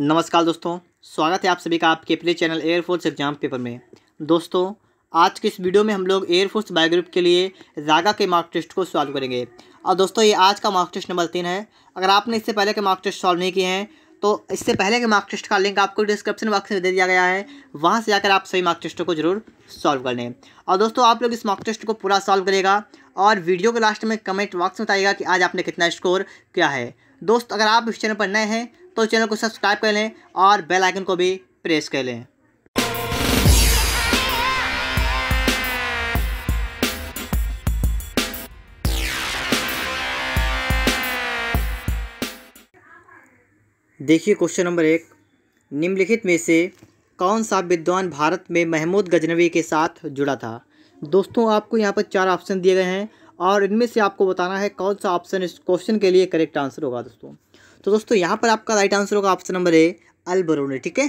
नमस्कार दोस्तों स्वागत है आप सभी का आपके अपने चैनल एयरफोर्स एग्जाम पेपर में दोस्तों आज के इस वीडियो में हम लोग एयरफोर्स बायोग्रुप के लिए रागा के मार्क टेस्ट को सॉल्व करेंगे और दोस्तों ये आज का मार्क टेस्ट नंबर तीन है अगर आपने इससे पहले के मार्क टेस्ट सॉल्व नहीं किए हैं तो इससे पहले के मार्क टेस्ट का लिंक आपको डिस्क्रिप्शन बॉक्स में दे दिया गया है वहाँ से जाकर आप सभी मार्क टेस्टों को जरूर सॉल्व कर लें और दोस्तों आप लोग इस मार्क टेस्ट को पूरा सॉल्व करेगा और वीडियो के लास्ट में कमेंट बॉक्स में बताइएगा कि आज आपने कितना स्कोर किया है दोस्त अगर आप इस चैनल पर नए हैं तो चैनल को सब्सक्राइब कर लें और बेल आइकन को भी प्रेस कर लें देखिए क्वेश्चन नंबर एक निम्नलिखित में से कौन सा विद्वान भारत में महमूद गजनवी के साथ जुड़ा था दोस्तों आपको यहाँ पर चार ऑप्शन दिए गए हैं और इनमें से आपको बताना है कौन सा ऑप्शन इस क्वेश्चन के लिए करेक्ट आंसर होगा दोस्तों तो दोस्तों यहाँ पर आपका राइट आंसर होगा option number A Al Biruni ठीक है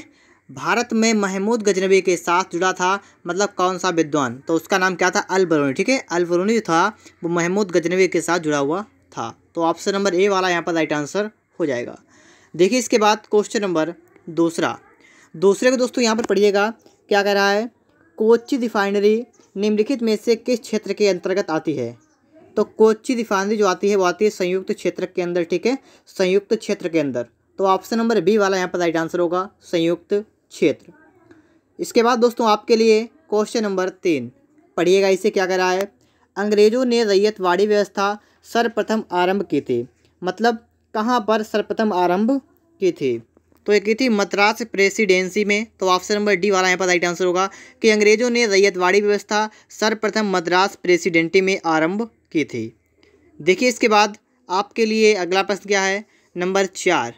भारत में महमूद गजनबी के साथ जुड़ा था मतलब कौन सा विद्वान तो उसका नाम क्या था अल बरूनी ठीक है अल बरूनी जो था वो महमूद गजनबी के साथ जुड़ा हुआ था तो ऑप्शन नंबर ए वाला यहाँ पर राइट आंसर हो जाएगा देखिए इसके बाद क्वेश्चन नंबर दूसरा दूसरे को दोस्तों यहाँ पर पढ़िएगा क्या कह रहा है कोची रिफाइनरी निम्नलिखित में से किस क्षेत्र के अंतर्गत आती है तो कोच्ची रिफाइनरी जो आती है वो आती है संयुक्त क्षेत्र के अंदर ठीक है संयुक्त क्षेत्र के अंदर तो ऑप्शन नंबर बी वाला यहाँ पर राइट आंसर होगा संयुक्त क्षेत्र इसके बाद दोस्तों आपके लिए क्वेश्चन नंबर तीन पढ़िएगा इसे क्या रहा है अंग्रेज़ों ने रैयतवाड़ी व्यवस्था सर्वप्रथम आरंभ की थी मतलब कहाँ पर सर्वप्रथम आरंभ की थी तो ये की थी मद्रास प्रेसिडेंसी में तो ऑप्शन नंबर डी वाला यहाँ पर राइट आंसर होगा कि अंग्रेज़ों ने रैयतवाड़ी व्यवस्था सर्वप्रथम मद्रास प्रेसिडेंटी में आरंभ की थी देखिए इसके बाद आपके लिए अगला प्रश्न क्या है नंबर चार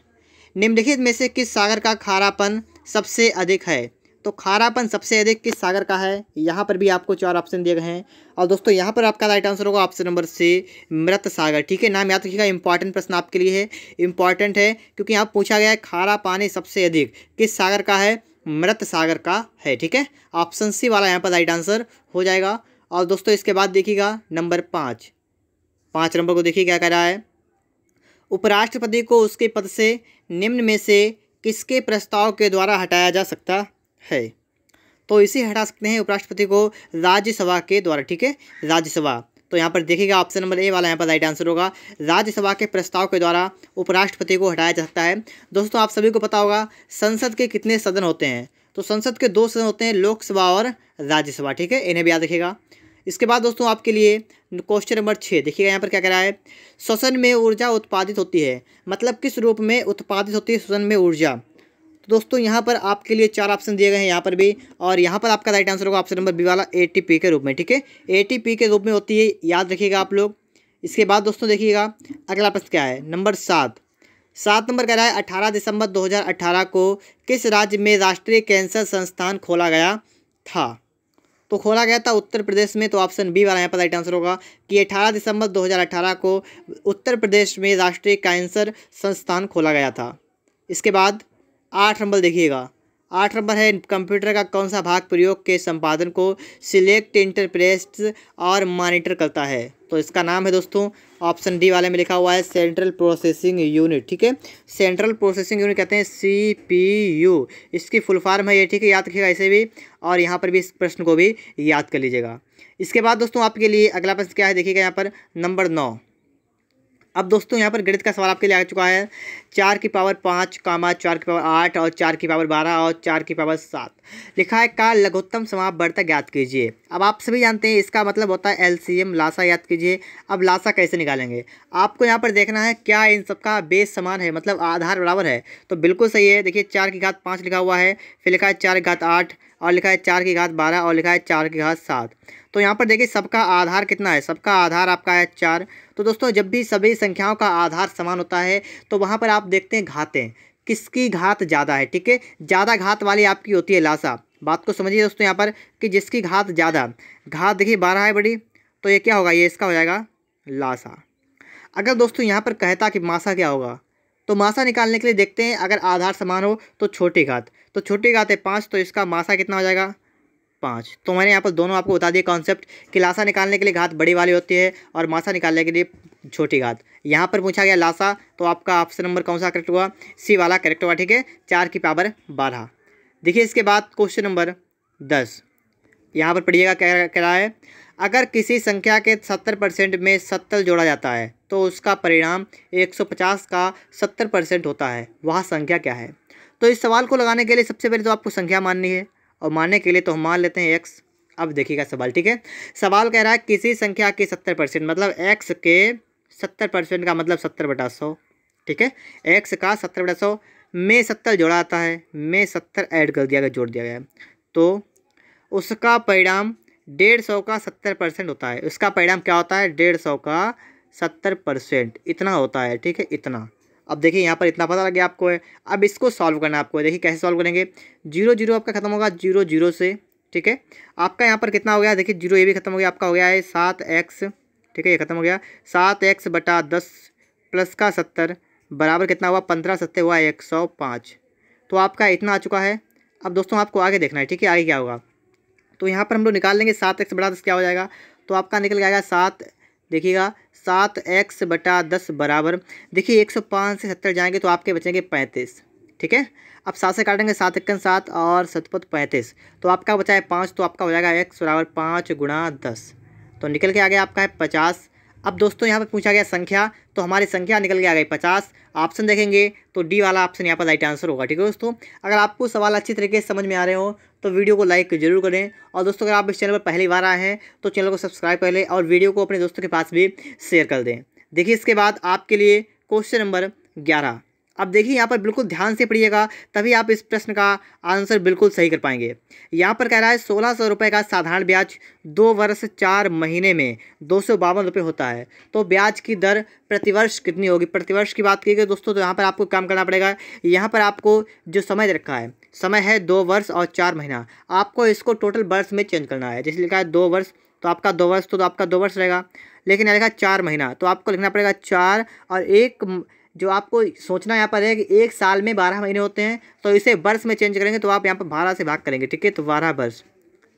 निम्नलिखित में से किस सागर का खारापन सबसे अधिक है तो खारापन सबसे अधिक किस सागर का है यहाँ पर भी आपको चार ऑप्शन दिए गए हैं और दोस्तों यहाँ पर आपका राइट आंसर होगा ऑप्शन नंबर सी मृत सागर ठीक है नाम याद रखिएगा इंपॉर्टेंट प्रश्न आपके लिए है इंपॉर्टेंट है क्योंकि यहाँ पूछा गया है खारा पानी सबसे अधिक किस सागर का है मृत सागर का है ठीक है ऑप्शन सी वाला यहाँ पर राइट आंसर हो जाएगा और दोस्तों इसके बाद देखिएगा नंबर पाँच पाँच नंबर को देखिए क्या कह रहा है उपराष्ट्रपति को उसके पद से निम्न में से किसके प्रस्ताव के द्वारा हटाया जा सकता है तो इसे हटा सकते हैं उपराष्ट्रपति को राज्यसभा के द्वारा ठीक है राज्यसभा तो यहाँ पर देखिएगा ऑप्शन नंबर ए वाला यहाँ पर राइट आंसर होगा राज्यसभा के प्रस्ताव के द्वारा उपराष्ट्रपति को हटाया जा सकता है दोस्तों आप सभी को पता होगा संसद के कितने सदन होते हैं तो संसद के दो सदन होते हैं लोकसभा और राज्यसभा ठीक है इन्हें भी याद रखेगा इसके बाद दोस्तों आपके लिए क्वेश्चन नंबर छः देखिएगा यहाँ पर क्या कह रहा है श्वसन में ऊर्जा उत्पादित होती है मतलब किस रूप में उत्पादित होती है श्वसन में ऊर्जा तो दोस्तों यहाँ पर आपके लिए चार ऑप्शन दिए गए हैं यहाँ पर भी और यहाँ पर आपका राइट आंसर होगा ऑप्शन नंबर बी वाला ए के रूप में ठीक है ए के रूप में होती है याद रखिएगा आप लोग इसके बाद दोस्तों देखिएगा अगला प्रश्न क्या है नंबर सात सात नंबर कह रहा है अठारह दिसंबर दो को किस राज्य में राष्ट्रीय कैंसर संस्थान खोला गया था तो खोला गया था उत्तर प्रदेश में तो ऑप्शन बी वाला यहाँ पर राइट आंसर होगा कि 18 दिसंबर 2018 को उत्तर प्रदेश में राष्ट्रीय कैंसर संस्थान खोला गया था इसके बाद आठ नंबर देखिएगा आठ नंबर है कंप्यूटर का कौन सा भाग प्रयोग के संपादन को सिलेक्ट इंटरप्रेस्ट और मॉनिटर करता है तो इसका नाम है दोस्तों ऑप्शन डी वाले में लिखा हुआ है सेंट्रल प्रोसेसिंग यूनिट ठीक है सेंट्रल प्रोसेसिंग यूनिट कहते हैं सी पी यू इसकी फुल फॉर्म है ये ठीक है याद रखिएगा इसे भी और यहाँ पर भी इस प्रश्न को भी याद कर लीजिएगा इसके बाद दोस्तों आपके लिए अगला प्रश्न क्या है देखिएगा यहाँ पर नंबर नौ अब दोस्तों यहाँ पर गणित का सवाल आपके लिए आ चुका है चार की पावर पाँच कामा चार की पावर आठ और चार की पावर बारह और चार की पावर सात लिखा है का लघुत्तम समाप बढ़ता ज्ञात कीजिए अब आप सभी जानते हैं इसका मतलब होता है एलसीएम लासा याद कीजिए अब लासा कैसे निकालेंगे आपको यहाँ पर देखना है क्या इन सबका बेस समान है मतलब आधार बराबर है तो बिल्कुल सही है देखिए चार की घात पाँच लिखा हुआ है फिर लिखा है चार घात आठ और लिखा है चार की घात बारह और लिखा है चार की घात सात तो यहाँ पर देखिए सबका आधार कितना है सबका आधार आपका है चार तो दोस्तों जब भी सभी संख्याओं का आधार समान होता है तो वहाँ पर आप देखते हैं घातें किसकी घात ज़्यादा है ठीक है ज़्यादा घात वाली आपकी होती है लाशा बात को समझिए दोस्तों यहाँ पर कि जिसकी घात ज़्यादा घात देखिए बारह है बड़ी तो ये क्या होगा ये इसका हो जाएगा लाशा अगर दोस्तों यहाँ पर कहता कि मासा क्या होगा तो मासा निकालने के लिए देखते हैं अगर आधार समान हो तो छोटी घात तो छोटी घात है पाँच तो इसका मासा कितना हो जाएगा पाँच तो मैंने यहाँ पर दोनों आपको बता दिए कॉन्सेप्ट कि लाशा निकालने के लिए घात बड़ी वाली होती है और मासा निकालने के लिए छोटी घात यहाँ पर पूछा गया लाशा तो आपका ऑप्शन नंबर कौन सा करेक्ट हुआ सी वाला करेक्ट हुआ ठीक है चार की पावर बारह देखिए इसके बाद क्वेश्चन नंबर दस यहाँ पर पढ़िएगा कह रहा है अगर किसी संख्या के सत्तर परसेंट में सत्तर जोड़ा जाता है तो उसका परिणाम एक सौ पचास का सत्तर परसेंट होता है वह संख्या क्या है तो इस सवाल को लगाने के लिए सबसे पहले तो आपको संख्या माननी है और मानने के लिए तो हम मान लेते हैं एक्स अब देखिएगा सवाल ठीक है सवाल कह रहा है किसी संख्या के सत्तर परसेंट मतलब एक्स के सत्तर परसेंट का मतलब सत्तर बटा सौ ठीक है एक्स का सत्तर बटा सौ में सत्तर जोड़ा आता है में सत्तर ऐड कर दिया गया जोड़ दिया गया तो उसका परिणाम डेढ़ सौ का सत्तर परसेंट होता है उसका परिणाम क्या होता है डेढ़ सौ का सत्तर परसेंट इतना होता है ठीक है इतना अब देखिए यहाँ पर इतना पता लग गया आपको है अब इसको सॉल्व करना आपको है देखिए कैसे सॉल्व करेंगे जीरो जीरो आपका खत्म होगा जीरो जीरो से ठीक है आपका यहाँ पर कितना हो गया देखिए जीरो ये भी खत्म हो गया आपका हो गया है सात एक्स ठीक है ये खत्म हो गया सात एक्स बटा दस प्लस का सत्तर बराबर कितना हुआ पंद्रह सत्तर हुआ एक सौ पाँच तो आपका इतना आ चुका है अब दोस्तों आपको आगे देखना है ठीक है आगे क्या होगा तो यहाँ पर हम लोग निकाल लेंगे सात एक्स बटा दस क्या हो जाएगा तो आपका निकल जाएगा सात देखिएगा सात एक्स बटा दस बराबर देखिए एक सौ पाँच से सत्तर जाएंगे तो आपके बचेंगे पैंतीस ठीक है अब सात से काटेंगे सात एक सात और सतपत पैंतीस तो आपका बचा है पाँच तो आपका हो जाएगा एक्स बराबर पाँच गुणा दस तो निकल के आ गया आपका है पचास अब दोस्तों यहाँ पर पूछा गया संख्या तो हमारी संख्या निकल के आ गई पचास ऑप्शन देखेंगे तो डी वाला ऑप्शन यहाँ पर राइट आंसर होगा ठीक है दोस्तों अगर आपको सवाल अच्छी तरीके से समझ में आ रहे हो तो वीडियो को लाइक जरूर करें और दोस्तों अगर आप इस चैनल पर पहली बार आए हैं तो चैनल को सब्सक्राइब कर लें और वीडियो को अपने दोस्तों के पास भी शेयर कर दें देखिए इसके बाद आपके लिए क्वेश्चन नंबर ग्यारह अब देखिए यहाँ पर बिल्कुल ध्यान से पढ़िएगा तभी आप इस प्रश्न का आंसर बिल्कुल सही कर पाएंगे यहाँ पर कह रहा है सोलह सौ रुपये का साधारण ब्याज दो वर्ष चार महीने में दो सौ बावन रुपये होता है तो ब्याज की दर प्रतिवर्ष कितनी होगी प्रतिवर्ष की बात की गई दोस्तों तो यहाँ पर आपको काम करना पड़ेगा यहाँ पर आपको जो समय रखा है समय है दो वर्ष और चार महीना आपको इसको टोटल वर्ष में चेंज करना है जैसे लिखा है दो वर्ष तो आपका दो वर्ष तो, तो आपका दो वर्ष रहेगा लेकिन यहाँ लिखा चार महीना तो आपको लिखना पड़ेगा चार और एक जो आपको सोचना यहाँ पर है कि एक साल में बारह महीने होते हैं तो इसे वर्ष में चेंज करेंगे तो आप यहाँ पर बारह से भाग करेंगे ठीक है तो बारह वर्ष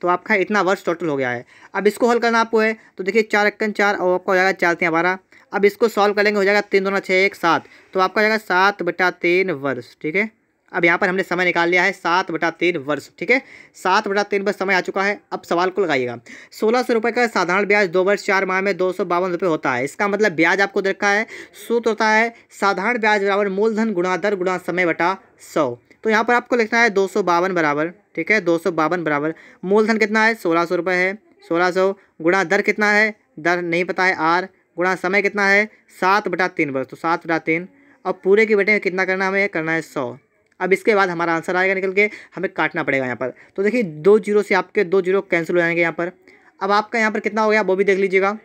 तो आपका इतना वर्ष टोटल हो गया है अब इसको हल करना आपको है तो देखिए चार इक्कन चार और आपका हो जाएगा चार तीन बारह अब इसको सॉल्व करेंगे हो जाएगा तीन दोनों छः एक सात तो आपका हो जाएगा सात बटा तीन वर्ष ठीक है अब यहाँ पर हमने समय निकाल लिया है सात बटा तीन वर्ष ठीक है सात बटा तीन वर्ष समय आ चुका है अब सवाल को लगाइएगा सोलह सौ रुपये का साधारण ब्याज दो वर्ष चार माह में दो सौ बावन रुपये होता है इसका मतलब ब्याज आपको देखा है सूत्र होता है साधारण ब्याज बराबर मूलधन गुणा दर गुणा समय बटा सौ तो यहाँ पर आपको लिखना है दो सौ बावन बराबर ठीक है दो सौ बावन बराबर मूलधन कितना है सोलह सौ रुपये है सोलह सौ गुणा दर कितना है दर नहीं पता है आर गुणा समय कितना है सात बटा तीन वर्ष तो सात बटा तीन और पूरे के बेटे कितना करना हमें करना है सौ अब इसके बाद हमारा आंसर आएगा निकल के हमें काटना पड़ेगा यहाँ पर तो देखिए दो जीरो से आपके दो जीरो कैंसिल हो जाएंगे यहाँ पर अब आपका यहाँ पर कितना हो गया वो भी देख लीजिएगा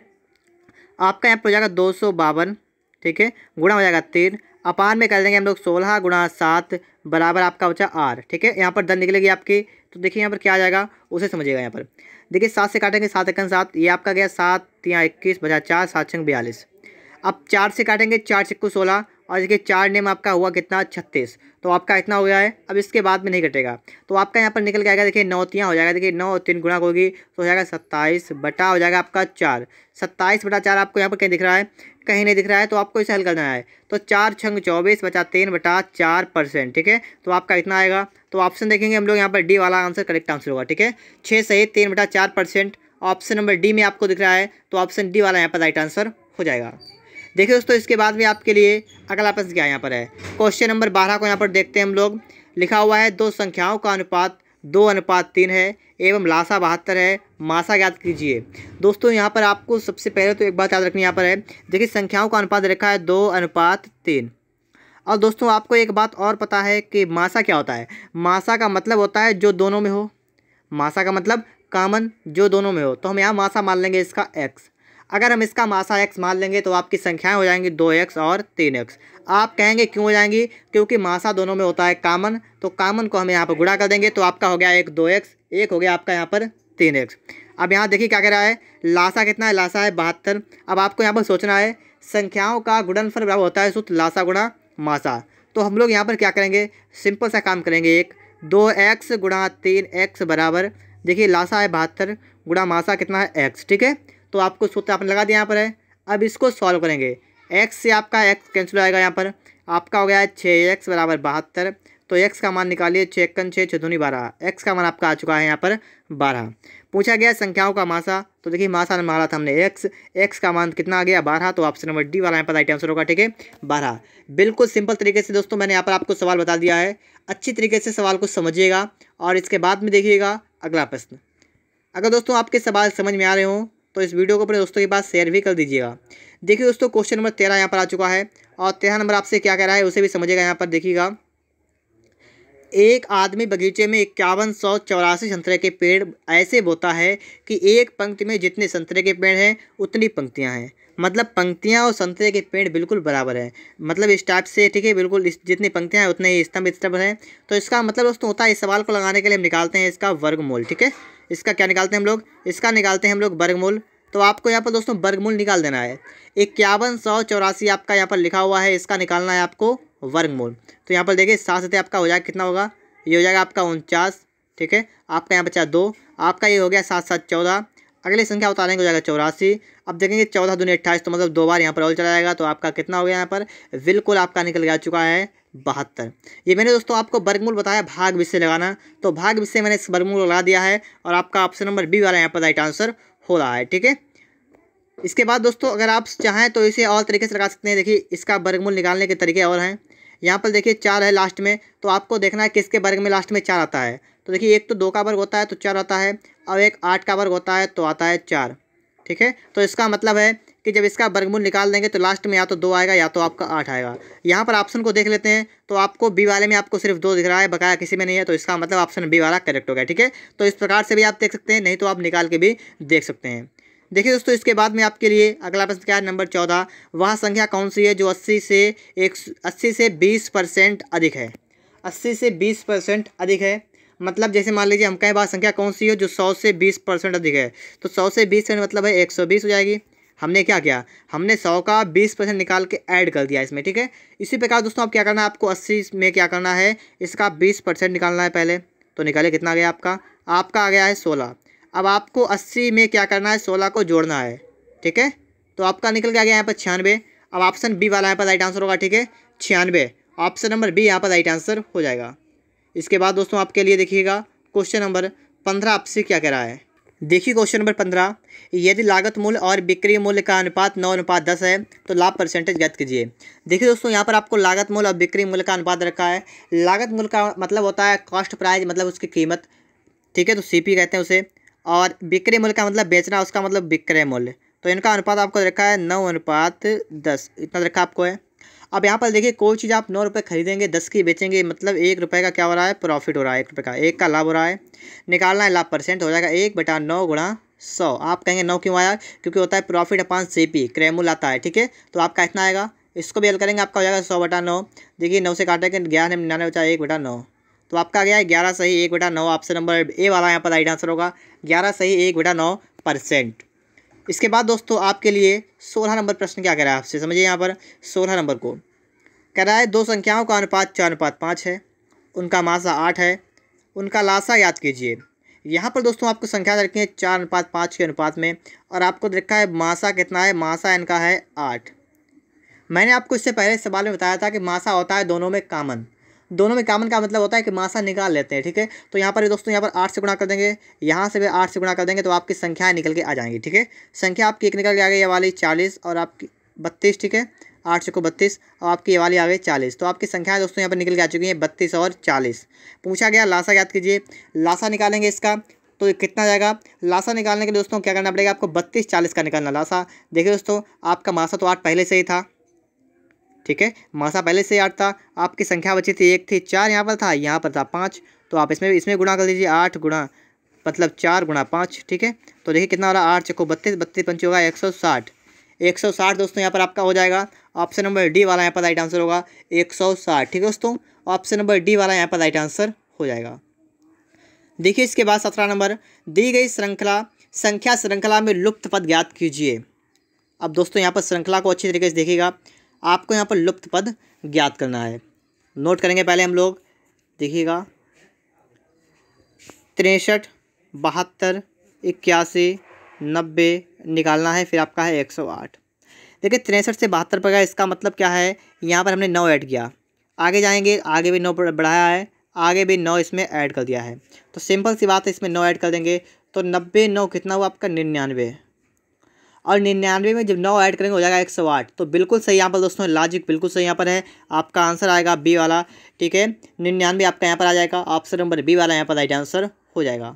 आपका यहाँ पर हो जाएगा दो सौ बावन ठीक है गुणा हो जाएगा तीन अपान में कर देंगे हम लोग सोलह गुणा सात बराबर आपका बचा आर ठीक है यहाँ पर दर निकलेगी आपकी तो देखिए यहाँ पर क्या आ जाएगा उसे समझिएगा यहाँ पर देखिए सात से काटेंगे सात एक सात ये आपका गया सात या इक्कीस बजा चार सात छंग बयालीस अब चार से काटेंगे चार छक्को सोलह और इसके चार नेम आपका हुआ कितना छत्तीस तो आपका इतना हो गया है अब इसके बाद में नहीं कटेगा तो आपका यहाँ पर निकल के आएगा देखिए नौतियाँ हो जाएगा देखिए नौ तीन गुणा होगी तो हो जाएगा सत्ताईस बटा हो जाएगा आपका चार सत्ताईस बटा चार आपको यहाँ पर कहीं दिख रहा है कहीं नहीं दिख रहा है तो आपको इसे हल करना है तो चार छंग चौबीस बचा तीन बटा चार परसेंट ठीक है तो आपका इतना आएगा तो ऑप्शन देखेंगे हम लोग यहाँ पर डी वाला आंसर करेक्ट आंसर होगा ठीक है छः सही तीन बटा चार परसेंट ऑप्शन नंबर डी में आपको दिख रहा है तो ऑप्शन डी वाला यहाँ पर राइट आंसर हो जाएगा देखिए दोस्तों इसके बाद में आपके लिए अगला प्रश्न क्या यहाँ पर है क्वेश्चन नंबर बारह को यहाँ पर देखते हैं हम लोग लिखा हुआ है दो संख्याओं का अनुपात दो अनुपात तीन है एवं लासा बहत्तर है मासा याद कीजिए दोस्तों यहाँ पर आपको सबसे पहले तो एक बात याद रखनी यहाँ पर है देखिए संख्याओं का अनुपात रखा है दो अनुपात तीन और दोस्तों आपको एक बात और पता है कि मासा क्या होता है मासा का मतलब होता है जो दोनों में हो मासा का मतलब कामन जो दोनों में हो तो हम यहाँ मासा मान लेंगे इसका एक्स अगर हम इसका मासा एक्स मान लेंगे तो आपकी संख्याएं हो जाएंगी दो एक्स और तीन एक्स आप कहेंगे क्यों हो जाएंगी क्योंकि मासा दोनों में होता है कामन तो कामन को हम यहाँ पर गुड़ा कर देंगे तो आपका हो गया एक दो एक्स एक हो गया आपका यहाँ पर तीन एक्स अब यहाँ देखिए क्या कह रहा है लासा कितना है लासा है बहत्तर अब आपको यहाँ पर सोचना है संख्याओं का फल बराबर होता है सूत्र लासा गुणा मासा तो हम लोग यहाँ पर क्या करेंगे सिंपल सा काम करेंगे एक दो एक्स गुणा तीन एक्स बराबर देखिए लासा है बहत्तर गुणा मासा कितना है एक्स ठीक है तो आपको सूत्र आपने लगा दिया यहाँ पर है अब इसको सॉल्व करेंगे एक्स से आपका एक्स कैंसिल आएगा यहाँ पर आपका हो गया है छः एक्स बराबर बहत्तर तो एक्स का मान निकालिए छः एक्कन छः छः धोनी बारह एक्स का मान आपका आ चुका है यहाँ पर बारह पूछा गया संख्याओं का मासा तो देखिए मासा मारा था हमने एक्स एक्स का मान कितना आ गया बारह तो ऑप्शन नंबर डी वाला यहाँ पर राइट आंसर होगा ठीक है बारह बिल्कुल सिंपल तरीके से दोस्तों मैंने यहाँ पर आपको सवाल बता दिया है अच्छी तरीके से सवाल को समझिएगा और इसके बाद में देखिएगा अगला प्रश्न अगर दोस्तों आपके सवाल समझ में आ रहे हों तो इस वीडियो को अपने दोस्तों के पास शेयर भी कर दीजिएगा देखिए दोस्तों क्वेश्चन नंबर तेरह यहाँ पर आ चुका है और तेरह नंबर आपसे क्या कह रहा है उसे भी समझेगा यहाँ पर देखिएगा एक आदमी बगीचे में इक्यावन सौ चौरासी संतरे के पेड़ ऐसे बोता है कि एक पंक्ति में जितने संतरे के पेड़ हैं उतनी पंक्तियां हैं मतलब पंक्तियां और संतरे के पेड़ बिल्कुल बराबर हैं मतलब इस टाइप से ठीक है बिल्कुल इस जितनी पंक्तियां हैं उतने ही स्तंभ स्तंभ हैं तो इसका मतलब दोस्तों होता है इस सवाल को लगाने के लिए हम निकालते हैं इसका वर्ग ठीक है इसका क्या निकालते हैं हम लोग इसका निकालते हैं हम लोग वर्गमूल तो आपको यहाँ पर दोस्तों वर्गमूल निकाल देना है इक्यावन सौ चौरासी आपका यहाँ पर लिखा हुआ है इसका निकालना है आपको वर्गमूल तो यहाँ पर देखिए सात सतह आपका हो जाएगा कितना होगा ये हो जाएगा आपका उनचास ठीक है आपका यहाँ बचा दो आपका ये हो गया सात सात चौदह अगली संख्या उतारेंगे हो जाएगा चौरासी अब देखेंगे चौदह दूनी अट्ठाईस तो मतलब दो बार यहाँ पर और चला जाएगा तो आपका कितना हो गया यहाँ पर बिल्कुल आपका निकल गया चुका है बहत्तर ये मैंने दोस्तों आपको वर्गमूल बताया भाग विषय लगाना तो भाग विषय मैंने इस वर्गमूल लगा दिया है और आपका ऑप्शन नंबर बी वाला यहाँ पर राइट आंसर हो रहा है ठीक है इसके बाद दोस्तों अगर आप चाहें तो इसे और तरीके से लगा सकते हैं देखिए इसका वर्गमूल निकालने के तरीके और हैं यहाँ पर देखिए चार है लास्ट में तो आपको देखना है किसके वर्ग में लास्ट में चार आता है तो देखिए एक तो दो का वर्ग होता है तो चार आता है और एक आठ का वर्ग होता है तो आता है चार ठीक है तो इसका मतलब है कि जब इसका वर्गमूल निकाल देंगे तो लास्ट में या तो दो आएगा या तो आपका आठ आएगा यहाँ पर ऑप्शन को देख लेते हैं तो आपको बी वाले में आपको सिर्फ दो दिख रहा है बकाया किसी में नहीं है तो इसका मतलब ऑप्शन बी वाला करेक्ट हो गया ठीक है तो इस प्रकार से भी आप देख सकते हैं नहीं तो आप निकाल के भी देख सकते हैं देखिए दोस्तों इसके बाद में आपके लिए अगला प्रश्न क्या है नंबर चौदह वह संख्या कौन सी है जो अस्सी से एक अस्सी से बीस परसेंट अधिक है अस्सी से बीस परसेंट अधिक है मतलब जैसे मान लीजिए हम कहें वह संख्या कौन सी है जो सौ से बीस परसेंट अधिक है तो सौ से बीस परसेंट मतलब है एक सौ बीस हो जाएगी हमने क्या किया हमने सौ का बीस परसेंट निकाल के ऐड कर दिया इसमें ठीक है इसी प्रकार दोस्तों आप क्या करना है आपको अस्सी में क्या करना है इसका बीस परसेंट निकालना है पहले तो निकाले कितना आ गया आपका आपका आ गया है सोलह अब आपको अस्सी में क्या करना है सोलह को जोड़ना है ठीक है तो आपका निकल के आ गया यहाँ पर छियानवे अब ऑप्शन बी वाला यहाँ पर राइट आंसर होगा ठीक है छियानवे ऑप्शन नंबर बी यहाँ पर राइट आंसर हो जाएगा इसके बाद दोस्तों आपके लिए देखिएगा क्वेश्चन नंबर पंद्रह आपसे क्या कह रहा है देखिए क्वेश्चन नंबर पंद्रह यदि लागत मूल्य और बिक्री मूल्य का अनुपात नौ अनुपात दस है तो लाभ परसेंटेज ज्ञात कीजिए देखिए दोस्तों यहाँ पर आपको लागत मूल्य और बिक्री मूल्य का अनुपात रखा है लागत मूल्य का मतलब होता है कॉस्ट प्राइस मतलब उसकी कीमत ठीक है तो सी कहते हैं उसे और बिक्री मूल्य का मतलब बेचना उसका मतलब बिक्रय मूल्य तो इनका अनुपात आपको रखा है नौ अनुपात दस इतना रखा आपको है अब यहाँ पर देखिए कोई चीज़ आप नौ रुपये खरीदेंगे दस की बेचेंगे मतलब एक रुपये का क्या हो रहा है प्रॉफिट हो रहा है एक रुपये का एक का लाभ हो रहा है निकालना है लाभ परसेंट हो जाएगा एक बटा नौ गुणा सौ आप कहेंगे नौ क्यों आया क्योंकि होता है प्रॉफिट अपान सी पी क्रेमूल आता है ठीक है तो आपका इतना आएगा इसको भी हल करेंगे आपका हो जाएगा सौ बटा नौ देखिए नौ से काटेंगे ग्यारह निन्यानवे बचा एक बटा नौ तो आपका आ गया है ग्यारह सही एक बटा नौ आपसे नंबर ए वाला यहाँ पर राइट आंसर होगा ग्यारह सही एक बटा नौ परसेंट इसके बाद दोस्तों आपके लिए सोलह नंबर प्रश्न क्या कह रहा है आपसे समझिए यहाँ पर सोलह नंबर को कह रहा है दो संख्याओं का अनुपात चार अनुपात पाँच है उनका मासा आठ है उनका लासा याद कीजिए यहाँ पर दोस्तों आपको संख्या रखी है चार अनुपात पाँच के अनुपात में और आपको रखा है मासा कितना है मासा इनका है आठ मैंने आपको इससे पहले सवाल में बताया था कि मासा होता है दोनों में कामन दोनों में कामन का मतलब होता है कि मासा निकाल लेते हैं ठीक है तो यहाँ पर दोस्तों यहाँ पर आठ से गुणा कर देंगे यहाँ से भी आठ से गुणा कर देंगे तो आपकी संख्याएँ निकल के आ जाएंगी ठीक है संख्या आपकी एक निकल के आ गई ये वाली चालीस और आपकी बत्तीस ठीक है आठ सौ को बत्तीस और आपकी ये वाली आ गई चालीस तो आपकी संख्याएँ दोस्तों यहाँ पर निकल के आ चुकी हैं बत्तीस और चालीस पूछा गया लाशा याद कीजिए लाशा निकालेंगे इसका तो कितना जाएगा लासा निकालने के लिए दोस्तों क्या करना पड़ेगा आपको बत्तीस चालीस का निकालना लासा देखिए दोस्तों आपका मासा तो आठ पहले से ही था ठीक है मासा पहले से आठ था आपकी संख्या बची थी एक थी चार यहाँ पर था यहाँ पर था पाँच तो आप इसमें इसमें गुणा कर दीजिए आठ गुणा मतलब चार गुणा पाँच ठीक है तो देखिए कितना हो रहा आठ चको बत्तीस बत्तीस पंच होगा एक सौ साठ एक सौ साठ दोस्तों यहाँ पर आपका हो जाएगा ऑप्शन नंबर डी वाला यहाँ पर राइट आंसर होगा एक सौ साठ ठीक है दोस्तों ऑप्शन नंबर डी वाला यहाँ पर राइट आंसर हो जाएगा देखिए इसके बाद सत्रह नंबर दी गई श्रृंखला संख्या श्रृंखला में लुप्त पद ज्ञात कीजिए अब दोस्तों यहाँ पर श्रृंखला को अच्छी तरीके से देखिएगा आपको यहाँ पर लुप्त पद ज्ञात करना है नोट करेंगे पहले हम लोग देखिएगा तिरसठ बहत्तर इक्यासी नब्बे निकालना है फिर आपका है एक सौ आठ देखिए तिरसठ से बहत्तर पर गया इसका मतलब क्या है यहाँ पर हमने नौ ऐड किया आगे जाएंगे आगे भी नौ बढ़ाया है आगे भी नौ इसमें ऐड कर दिया है तो सिंपल सी बात है इसमें नौ ऐड कर देंगे तो नब्बे नौ कितना हुआ आपका निन्यानवे और निन्यानवे में जब नौ ऐड करेंगे हो जाएगा एक सौ आठ तो बिल्कुल सही यहाँ पर दोस्तों लॉजिक बिल्कुल सही यहाँ पर है आपका आंसर आएगा बी वाला ठीक है निन्यानवे आपका यहाँ पर आ जाएगा ऑप्शन नंबर बी वाला यहाँ पर राइट आंसर हो जाएगा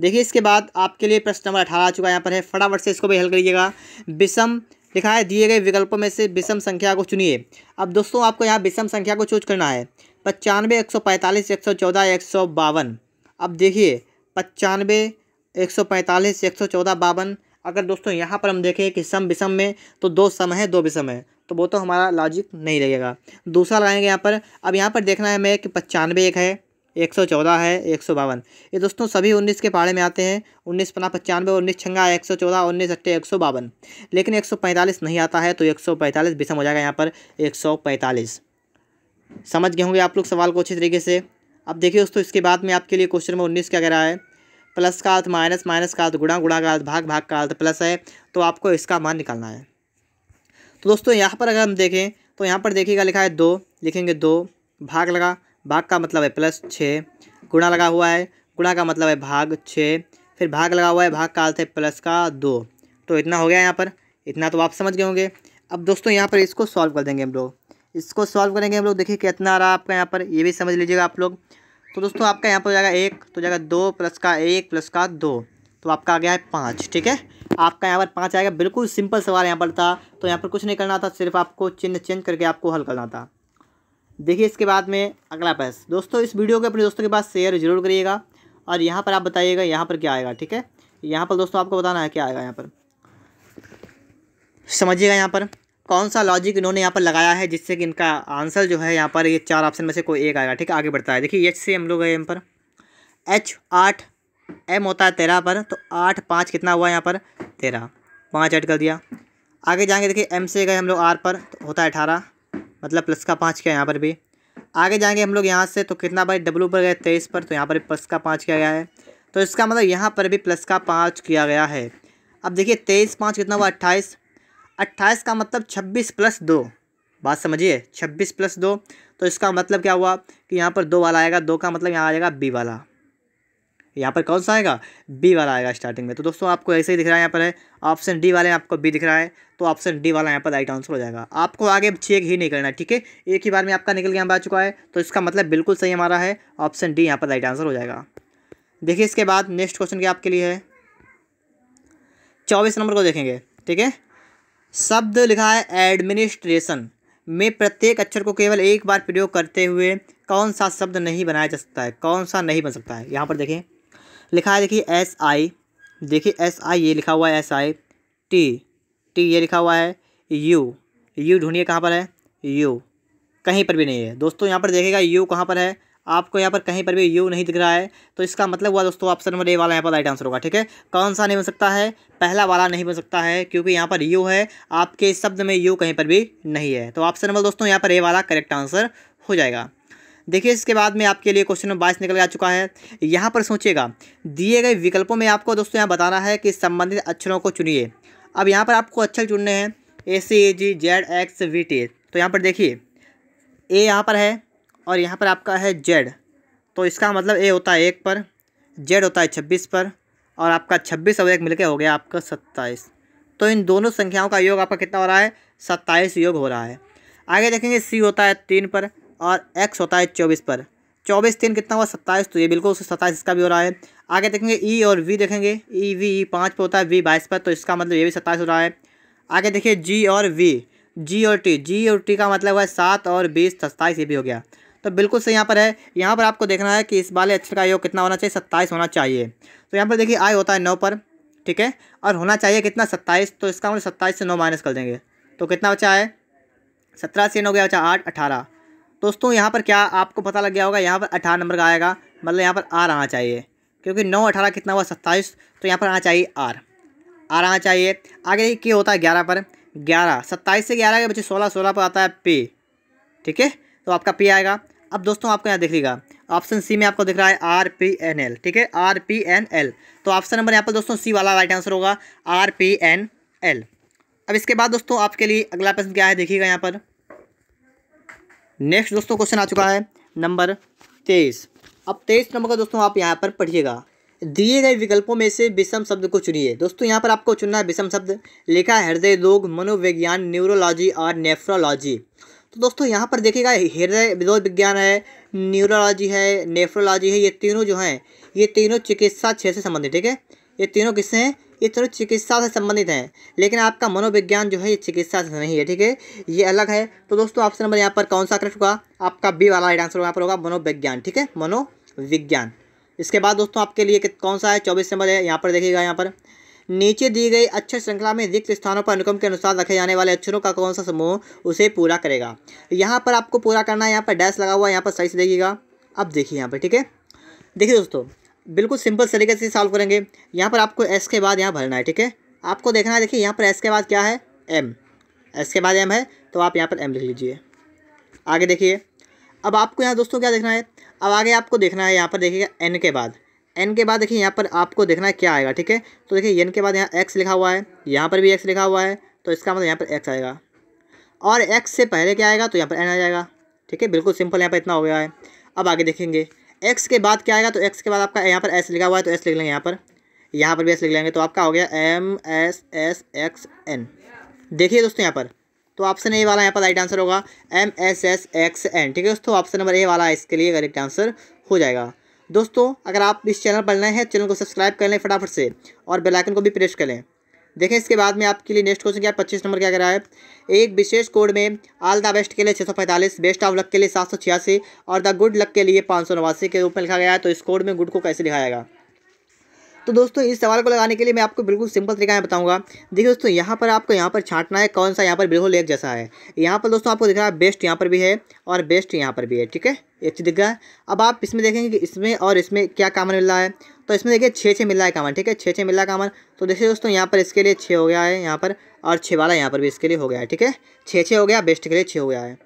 देखिए इसके बाद आपके लिए प्रश्न नंबर अठारह आ चुका है यहाँ पर है फटाफट से इसको भी हल करिएगा विषम लिखा है दिए गए विकल्पों में से विषम संख्या को चुनिए अब दोस्तों आपको यहाँ विषम संख्या को चूज करना है पचानवे एक सौ पैंतालीस एक सौ चौदह एक सौ बावन अब देखिए पचानवे एक सौ पैंतालीस एक सौ चौदह बावन अगर दोस्तों यहाँ पर हम देखें कि सम विषम में तो दो सम है दो विषम है तो वो तो हमारा लॉजिक नहीं रहेगा दूसरा लगाएंगे यहाँ पर अब यहाँ पर देखना है हमें कि पचानवे एक है एक सौ चौदह है एक सौ बावन ये दोस्तों सभी उन्नीस के पहाड़े में आते हैं उन्नीस पना पचानवे उन्नीस छंगा एक सौ चौदह उन्नीस अट्ठे एक सौ बावन लेकिन एक सौ पैंतालीस नहीं आता है तो एक सौ पैंतालीस विषम हो जाएगा यहाँ पर एक सौ पैंतालीस समझ गए होंगे आप लोग सवाल को अच्छी तरीके से अब देखिए दोस्तों इसके बाद में आपके लिए क्वेश्चन नंबर उन्नीस क्या कह रहा है प्लस का अर्थ माइनस माइनस का अर्थ गुणा गुणा का अर्थ भाग भाग का अर्थ प्लस है तो आपको इसका मान निकालना है तो दोस्तों यहाँ पर अगर हम देखें तो यहाँ पर देखिएगा लिखा है दो लिखेंगे दो भाग लगा भाग का मतलब है प्लस छः गुणा लगा हुआ है गुणा का मतलब है भाग छः फिर भाग लगा हुआ है भाग का अर्थ है प्लस का दो तो इतना हो गया यहाँ पर इतना तो आप समझ गए होंगे अब दोस्तों यहाँ पर इसको सॉल्व कर देंगे हम लोग इसको सॉल्व करेंगे हम लोग देखिए कितना आ रहा है आपका यहाँ पर ये भी समझ लीजिएगा आप लोग तो दोस्तों आपका यहाँ पर हो जाएगा एक तो जाएगा दो प्लस का एक प्लस का दो तो आपका आ गया है पाँच ठीक है आपका यहाँ पर पाँच आएगा बिल्कुल सिंपल सवाल यहाँ पर था तो यहाँ पर कुछ नहीं करना था सिर्फ आपको चिन्ह चेंज करके आपको हल करना था देखिए इसके बाद में अगला पैस दोस्तों इस वीडियो को अपने दोस्तों के पास शेयर जरूर करिएगा और यहाँ पर आप बताइएगा यहाँ पर क्या आएगा ठीक है यहाँ पर दोस्तों आपको बताना है क्या आएगा यहाँ पर समझिएगा यहाँ पर कौन सा लॉजिक इन्होंने यहाँ पर लगाया है जिससे कि इनका आंसर जो है यहाँ पर ये चार ऑप्शन में से कोई एक आएगा ठीक है आगे बढ़ता है देखिए एच से हम लोग गए यहाँ पर एच आठ एम होता है तेरह पर तो आठ पाँच कितना हुआ यहाँ पर तेरह पाँच ऐड कर दिया आगे जाएंगे देखिए एम से गए हम लोग आर पर तो होता है अठारह मतलब प्लस का पाँच क्या यहाँ पर भी आगे जाएंगे हम लोग यहाँ से तो कितना बार डब्लू पर गए तेईस पर तो यहाँ पर प्लस का पाँच किया गया है तो इसका मतलब यहाँ पर भी प्लस का पाँच किया गया है अब देखिए तेईस पाँच कितना हुआ अट्ठाईस अट्ठाईस का मतलब छब्बीस प्लस दो बात समझिए छब्बीस प्लस दो तो इसका मतलब क्या हुआ कि यहाँ पर दो वाला आएगा दो का मतलब यहाँ आ जाएगा बी वाला यहाँ पर कौन सा आएगा बी वाला आएगा स्टार्टिंग में तो दोस्तों आपको ऐसे ही दिख रहा है यहाँ पर है ऑप्शन डी वाले आपको बी दिख रहा है तो ऑप्शन डी वाला यहाँ पर राइट आंसर हो जाएगा आपको आगे चेक ही नहीं करना है ठीक है एक ही बार में आपका निकल के यहाँ आ चुका है तो इसका मतलब बिल्कुल सही हमारा है ऑप्शन डी यहाँ पर राइट आंसर हो जाएगा देखिए इसके बाद नेक्स्ट क्वेश्चन क्या आपके लिए है चौबीस नंबर को देखेंगे ठीक है शब्द लिखा है एडमिनिस्ट्रेशन में प्रत्येक अक्षर को केवल एक बार प्रयोग करते हुए कौन सा शब्द नहीं बनाया जा सकता है कौन सा नहीं बन सकता है यहाँ पर देखें लिखा है देखिए एस आई देखिए एस आई ये लिखा हुआ है एस आई टी टी ये लिखा हुआ है यू यू ढूंढिए कहाँ पर है यू कहीं पर भी नहीं है दोस्तों यहाँ पर देखेगा यू कहाँ पर है आपको यहाँ पर कहीं पर भी यू नहीं दिख रहा है तो इसका मतलब हुआ दोस्तों ऑप्शन नंबर ए वाला यहाँ पर राइट आंसर होगा ठीक है कौन सा नहीं बन सकता है पहला वाला नहीं बन सकता है क्योंकि यहाँ पर यू है आपके शब्द में यू कहीं पर भी नहीं है तो ऑप्शन नंबर दोस्तों यहाँ पर ए वाला करेक्ट आंसर हो जाएगा देखिए इसके बाद में आपके लिए क्वेश्चन नंबर बाईस निकल आ चुका है यहाँ पर सोचिएगा दिए गए विकल्पों में आपको दोस्तों यहाँ बताना है कि संबंधित अक्षरों को चुनिए अब यहाँ पर आपको अक्षर चुनने हैं A C A G Z X V T तो यहाँ पर देखिए ए यहाँ पर है और यहाँ पर आपका है जेड तो इसका मतलब ए होता है एक पर जेड होता है छब्बीस पर और आपका छब्बीस और एक मिलकर हो गया आपका सत्ताईस तो इन दोनों संख्याओं का योग आपका कितना हो रहा है सत्ताईस योग हो रहा है आगे देखेंगे सी होता है तीन पर और एक्स होता है चौबीस पर चौबीस तीन कितना हुआ सत्ताईस तो ये बिल्कुल उससे सत्ताईस इसका भी हो रहा है आगे देखेंगे ई और वी देखेंगे ई वी ई पाँच पर होता है वी बाईस पर तो इसका मतलब ये भी सत्ताईस हो रहा है आगे देखिए जी और वी जी और टी जी और टी का मतलब है सात और बीस सत्ताईस ये भी हो गया तो बिल्कुल सही यहाँ पर है यहाँ पर आपको देखना है कि इस वाले अक्षर का योग कितना होना चाहिए सत्ताईस होना चाहिए तो यहाँ पर देखिए आय होता है नौ पर ठीक है और होना चाहिए कितना सत्ताईस तो इसका हम सत्ताईस से नौ माइनस कर देंगे तो कितना बचा है सत्रह से नौ गया बचा आठ अठारह दोस्तों यहाँ पर क्या आपको पता लग गया होगा यहाँ पर अठारह नंबर का आएगा मतलब यहाँ पर आर आना चाहिए क्योंकि नौ अठारह कितना हुआ सत्ताईस तो यहाँ पर आना चाहिए आर आर आना चाहिए आगे क्या होता है ग्यारह पर ग्यारह सत्ताईस से ग्यारह के बच्चे सोलह सोलह पर आता है पी ठीक है तो आपका पी आएगा अब दोस्तों आपको यहाँ देख ऑप्शन सी में आपको दिख रहा है आर पी एन एल ठीक है आर पी एन एल तो ऑप्शन नंबर यहाँ पर दोस्तों सी वाला राइट आंसर होगा आर पी एन एल अब इसके बाद दोस्तों आपके लिए अगला प्रश्न क्या है देखिएगा यहाँ पर नेक्स्ट दोस्तों क्वेश्चन आ चुका है नंबर तेईस अब तेईस नंबर का दोस्तों आप यहाँ पर पढ़िएगा दिए गए विकल्पों में से विषम शब्द को चुनिए दोस्तों यहाँ पर आपको चुनना है विषम शब्द लिखा है हृदय रोग मनोविज्ञान न्यूरोलॉजी और नेफ्रोलॉजी तो दोस्तों यहाँ पर देखिएगा हृदय विरोध विज्ञान है न्यूरोलॉजी है नेफ्रोलॉजी है ये तीनों जो हैं ये तीनों चिकित्सा क्षेत्र से संबंधित ठीक है ये तीनों किससे हैं ये तीनों चिकित्सा से संबंधित हैं लेकिन आपका मनोविज्ञान जो है ये चिकित्सा से नहीं है ठीक है ये अलग है तो दोस्तों ऑप्शन नंबर यहाँ पर कौन सा करेक्ट होगा आपका बी वाला राइट आंसर यहाँ पर होगा मनोविज्ञान ठीक है मनोविज्ञान इसके बाद दोस्तों आपके लिए कौन सा है चौबीस नंबर है यहाँ पर देखिएगा यहाँ पर नीचे दी गई अक्षर श्रृंखला में रिक्त स्थानों पर अनुक्रम के अनुसार रखे जाने वाले अक्षरों का कौन सा समूह उसे पूरा करेगा यहाँ पर आपको पूरा करना है यहाँ पर डैश लगा हुआ है यहाँ पर सही से देखिएगा अब देखिए यहाँ पर ठीक है देखिए दोस्तों बिल्कुल सिंपल तरीके से सॉल्व करेंगे यहाँ पर आपको एस के बाद यहाँ भरना है ठीक है आपको देखना है देखिए यहाँ पर एस के बाद क्या है एम एस के बाद एम है तो आप यहाँ पर एम लिख लीजिए आगे देखिए अब आपको यहाँ दोस्तों क्या देखना है अब आगे आपको देखना है यहाँ पर देखिएगा एन के बाद एन के बाद देखिए यहाँ पर आपको देखना है क्या आएगा ठीक है तो देखिए एन के बाद यहाँ एक्स लिखा हुआ है यहाँ पर भी एक्स लिखा हुआ है तो इसका मतलब यहाँ पर एक्स आएगा और एक्स से पहले क्या आएगा तो यहाँ पर एन आ जाएगा ठीक है बिल्कुल सिंपल यहाँ पर इतना हो गया है अब आगे देखेंगे एक्स के बाद क्या आएगा तो एक्स के बाद आपका यहाँ पर एस लिखा हुआ है तो एस लिख लेंगे यहाँ पर यहाँ पर भी एस लिख लेंगे तो आपका हो गया M S S X N देखिए दोस्तों यहाँ पर तो ऑप्शन ए वाला यहाँ पर राइट आंसर होगा M S S X N ठीक है दोस्तों ऑप्शन नंबर ए वाला इसके लिए करेक्ट आंसर हो जाएगा दोस्तों अगर आप इस चैनल पर नए हैं चैनल को सब्सक्राइब कर लें फटाफट से और बेलाइकन को भी प्रेस कर लें देखें इसके बाद में आपके लिए नेक्स्ट क्वेश्चन क्या पच्चीस नंबर क्या करा रहा है एक विशेष कोड में आल द बेस्ट के लिए छः सौ पैंतालीस बेस्ट ऑफ लक के लिए सात सौ छियासी और द गुड लक के लिए पाँच सौ नवासी के रूप में लिखा गया है तो इस कोड में गुड को कैसे लिखा जाएगा तो दोस्तों इस सवाल को लगाने के लिए मैं आपको बिल्कुल सिंपल तरीका मैं बताऊंगा देखिए दोस्तों यहाँ पर आपको यहाँ पर छांटना है कौन सा यहाँ पर बिल्कुल एक जैसा है यहाँ पर दोस्तों आपको दिख रहा है बेस्ट यहाँ पर भी है और बेस्ट यहाँ पर भी है ठीक है एक चीज़ दिख रहा है अब आप इसमें देखेंगे कि इसमें और इसमें क्या कामन मिल रहा है तो इसमें देखिए छः छः मिल रहा है कामन ठीक है छः छः मिल रहा है कामन तो देखिए दोस्तों यहाँ पर इसके लिए छः हो गया है यहाँ पर और छः वाला यहाँ पर भी इसके लिए हो गया है ठीक है छः छः हो गया बेस्ट के लिए छः हो गया है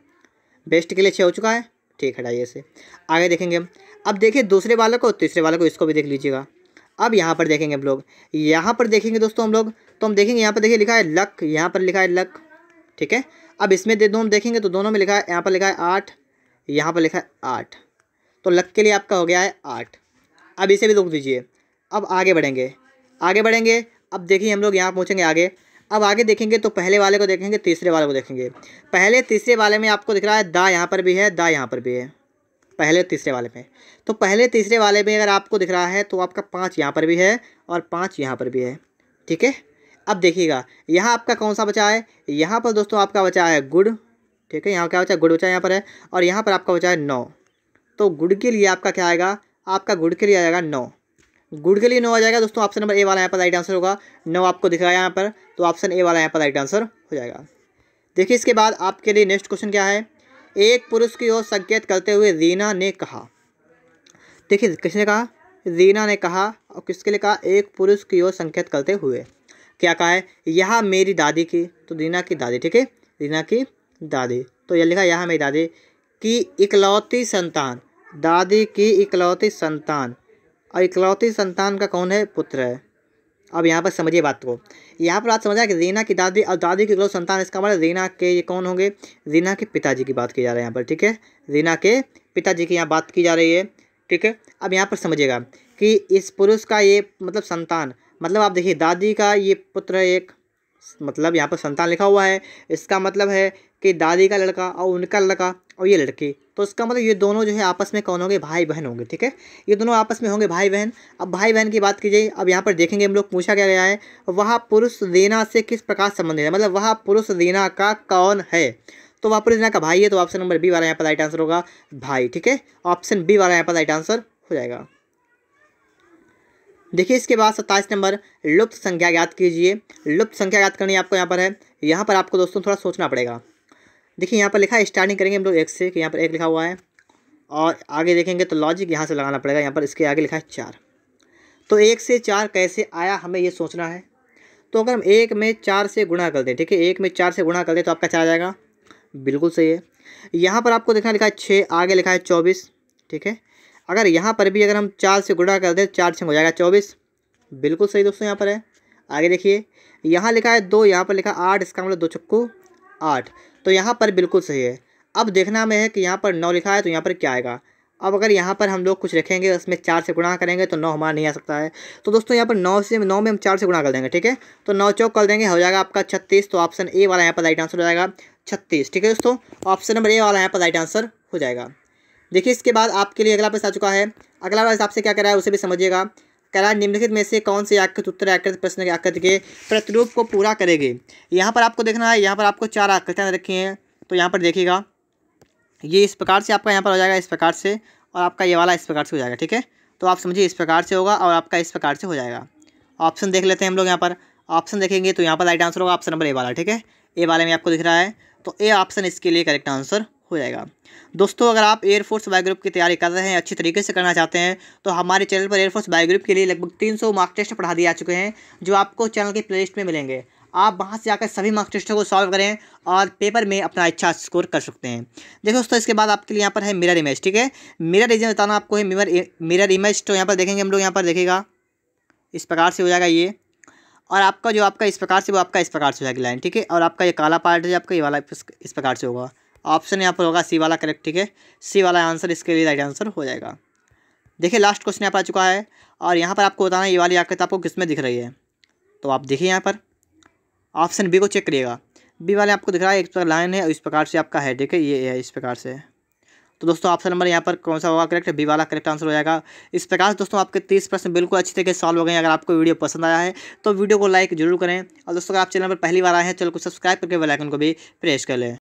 बेस्ट के लिए छः हो चुका है ठीक है डाइए से आगे देखेंगे अब देखिए दूसरे वाले को तीसरे वाले को इसको भी देख लीजिएगा अब यहाँ पर देखेंगे हम लोग यहाँ पर देखेंगे दोस्तों हम लोग तो हम देखेंगे यहाँ पर देखिए लिखा है लक यहाँ पर लिखा है लक ठीक है अब इसमें दे दो हम देखेंगे तो दोनों में लिखा है यहाँ पर लिखा है आठ यहाँ पर लिखा है आठ तो लक के लिए आपका हो गया है आठ अब इसे भी रोक दीजिए अब आगे बढ़ेंगे आगे बढ़ेंगे अब देखिए हम लोग यहाँ पहुँचेंगे आगे अब आगे देखेंगे तो पहले वाले को देखेंगे तीसरे वाले को देखेंगे पहले तीसरे वाले में आपको दिख रहा है दा यहाँ पर भी है दा यहाँ पर भी है पहले तीसरे वाले में तो पहले तीसरे वाले में अगर आपको दिख रहा है तो आपका पाँच यहाँ पर भी है और पाँच यहाँ पर भी है ठीक है अब देखिएगा यहाँ आपका कौन सा बचा है यहाँ पर दोस्तों आपका बचा है गुड़ ठीक है यहाँ क्या बचा गुड़ बचा यहाँ पर है और यहाँ पर आपका बचा है नौ तो गुड़ के लिए आपका क्या आएगा आपका गुड़ के लिए आ जाएगा नौ गुड़ के लिए नौ आ जाएगा दोस्तों ऑप्शन नंबर ए वाला यहाँ पर राइट आंसर होगा नौ आपको दिख रहा है यहाँ पर तो ऑप्शन ए वाला यहाँ पर राइट आंसर हो जाएगा देखिए इसके बाद आपके लिए नेक्स्ट क्वेश्चन क्या है एक पुरुष की ओर संकेत करते हुए रीना ने कहा देखिए किसने कहा रीना ने कहा और किसके लिए कहा एक पुरुष की ओर संकेत करते हुए क्या कहा है यह मेरी दादी की तो रीना की दादी ठीक है रीना की दादी तो यह लिखा यह मेरी दादी की इकलौती संतान दादी की इकलौती संतान और इकलौती संतान का कौन है पुत्र है अब यहाँ पर समझिए बात को यहाँ पर आप समझा कि रीना की दादी और दादी की गलत संतान इसका मतलब रीना के ये कौन होंगे रीना के पिताजी की बात की जा रही है यहाँ पर ठीक है रीना के पिताजी की यहाँ बात की जा रही है ठीक है अब यहाँ पर समझिएगा कि इस पुरुष का ये मतलब संतान मतलब आप देखिए दादी का ये पुत्र एक मतलब यहाँ पर संतान लिखा हुआ है इसका मतलब है कि दादी का लड़का और उनका लड़का और ये लड़की तो इसका मतलब ये दोनों जो है आपस में कौन होंगे भाई बहन होंगे ठीक है ये दोनों आपस में होंगे भाई बहन अब भाई बहन की बात की जाए अब यहाँ पर देखेंगे हम लोग पूछा क्या गया है वह पुरुष देना से किस प्रकार संबंधित है मतलब वह पुरुष देना का कौन है तो वह पुरुष देना का भाई है तो ऑप्शन नंबर बी वाला यहाँ पर राइट आंसर होगा भाई ठीक है ऑप्शन बी वाला यहाँ पर राइट आंसर हो जाएगा देखिए इसके बाद सत्ताईस नंबर लुप्त संख्या याद कीजिए लुप्त संख्या याद करनी आपको यहाँ पर है यहाँ पर आपको दोस्तों थोड़ा सोचना पड़ेगा देखिए यहाँ पर लिखा है स्टार्टिंग करेंगे हम लोग एक से कि यहाँ पर एक लिखा हुआ है और आगे देखेंगे तो लॉजिक यहाँ से लगाना पड़ेगा यहाँ पर इसके आगे लिखा है चार तो एक से चार कैसे आया हमें ये सोचना है तो अगर हम एक में चार से गुणा कर दें ठीक है एक में चार से गुणा कर दें तो आपका चार जाएगा बिल्कुल सही है यहाँ पर आपको देखना लिखा है छः आगे लिखा है चौबीस ठीक है अगर यहाँ पर भी अगर हम चार से गुणा कर दें चार छः हो जाएगा चौबीस बिल्कुल सही दोस्तों यहाँ पर है आगे देखिए यहाँ लिखा है दो यहाँ पर लिखा आठ इसका मतलब दो चक्कू आठ तो यहाँ पर बिल्कुल सही है अब देखना में है कि यहाँ पर नौ लिखा है तो यहाँ पर क्या आएगा अब अगर यहाँ पर हम लोग कुछ रखेंगे उसमें चार से गुणा करेंगे तो नौ हमारा नहीं आ सकता है तो दोस्तों यहाँ पर नौ से नौ में हम चार से गुणा कर देंगे ठीक है तो नौ चौक कर देंगे हो जाएगा आपका छत्तीस तो ऑप्शन ए वाला यहाँ पर राइट आंसर हो जाएगा छत्तीस ठीक है दोस्तों ऑप्शन नंबर ए वाला यहाँ पर राइट आंसर हो जाएगा देखिए इसके बाद आपके लिए अगला पेज आ चुका है अगला पेज आपसे क्या कराया रहा है उसे भी समझिएगा है निम्नलिखित में से कौन से आकृत उत्तर आकृत प्रश्न के आकृत के प्रतिरूप को पूरा करेगी यहाँ पर आपको देखना है यहाँ पर आपको चार आकृतियाँ रखी हैं तो यहाँ पर देखिएगा ये इस प्रकार से आपका यहाँ पर हो जाएगा इस प्रकार से और आपका ये वाला इस प्रकार से हो जाएगा ठीक है तो आप समझिए इस प्रकार से होगा और आपका इस प्रकार से हो जाएगा ऑप्शन देख लेते हैं हम लोग यहाँ पर ऑप्शन देखेंगे तो यहाँ पर राइट आंसर होगा ऑप्शन नंबर ए वाला ठीक है ए वाले में आपको दिख रहा है तो ए ऑप्शन इसके लिए करेक्ट आंसर हो जाएगा दोस्तों अगर आप एयरफोर्स बायोग्रुप की तैयारी कर रहे हैं अच्छी तरीके से करना चाहते हैं तो हमारे चैनल पर एयरफोर्स बायोग्रुप के लिए लगभग तीन सौ मार्क टेस्ट पढ़ा दिए जा चुके हैं जो आपको चैनल के प्लेलिस्ट में मिलेंगे आप वहाँ से जाकर सभी मार्क्स टेस्टों को सॉल्व करें और पेपर में अपना अच्छा स्कोर कर सकते हैं देखो दोस्तों इसके बाद आपके लिए यहाँ पर है मिरर इमेज ठीक है मिरर इमेज बताना आपको है मिरर मिरर इमेज तो यहाँ पर देखेंगे हम लोग यहाँ पर देखेगा इस प्रकार से हो जाएगा ये और आपका जो आपका इस प्रकार से वो आपका इस प्रकार से हो जाएगा लाइन ठीक है और आपका ये काला पार्ट है आपका ये वाला इस प्रकार से होगा ऑप्शन यहाँ पर होगा सी वाला करेक्ट ठीक है सी वाला आंसर इसके लिए राइट आंसर हो जाएगा देखिए लास्ट क्वेश्चन यहाँ पर आ चुका है और यहाँ पर आपको बताना है ये वाली आकृति आपको किस में दिख रही है तो आप देखिए यहाँ पर ऑप्शन बी को चेक करिएगा बी वाले आपको दिख रहा है एक प्रकार तो लाइन है और इस प्रकार से आपका है ठीक है ये है इस प्रकार से तो दोस्तों ऑप्शन नंबर यहाँ पर कौन सा होगा करेक्ट बी वाला करेक्ट आंसर हो जाएगा इस प्रकार से दोस्तों आपके तीस प्रश्न बिल्कुल अच्छी तरीके से सॉल्व हो गए अगर आपको वीडियो पसंद आया है तो वीडियो को लाइक जरूर करें और दोस्तों अगर आप चैनल पर पहली बार आए हैं चैनल को सब्सक्राइब करके बेलाइकन को भी प्रेस कर लें